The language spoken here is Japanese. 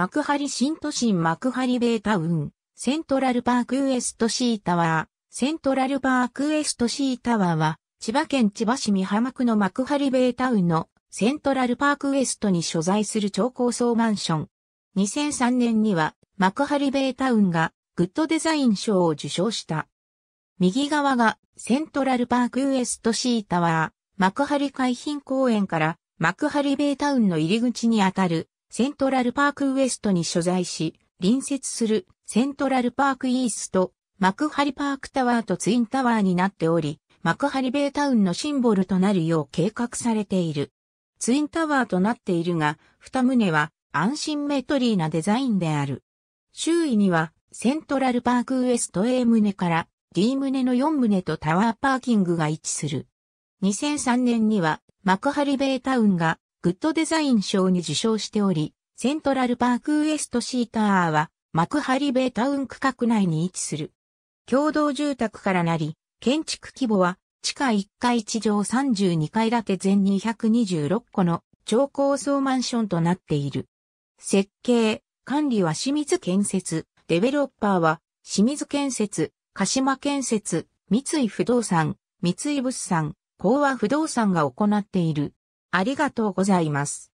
幕張新都心幕張ベイタウン、セントラルパークウエストシータワー、セントラルパークウエストシータワーは、千葉県千葉市美浜区の幕張ベイタウンのセントラルパークウエストに所在する超高層マンション。2003年には幕張ベイタウンがグッドデザイン賞を受賞した。右側がセントラルパークウエストシータワー、幕張海浜公園から幕張ベイタウンの入り口にあたるセントラルパークウエストに所在し、隣接するセントラルパークイースト、幕張パークタワーとツインタワーになっており、幕張ベイタウンのシンボルとなるよう計画されている。ツインタワーとなっているが、二棟は安心メトリーなデザインである。周囲にはセントラルパークウエスト A 棟から D 棟の4棟とタワーパーキングが位置する。2003年には幕張ベイタウンがグッドデザイン賞に受賞しており、セントラルパークウエストシーターは幕張ベイタウン区画内に位置する。共同住宅からなり、建築規模は地下1階地上32階建て全226個の超高層マンションとなっている。設計、管理は清水建設、デベロッパーは清水建設、鹿島建設、三井不動産、三井物産、講和不動産が行っている。ありがとうございます。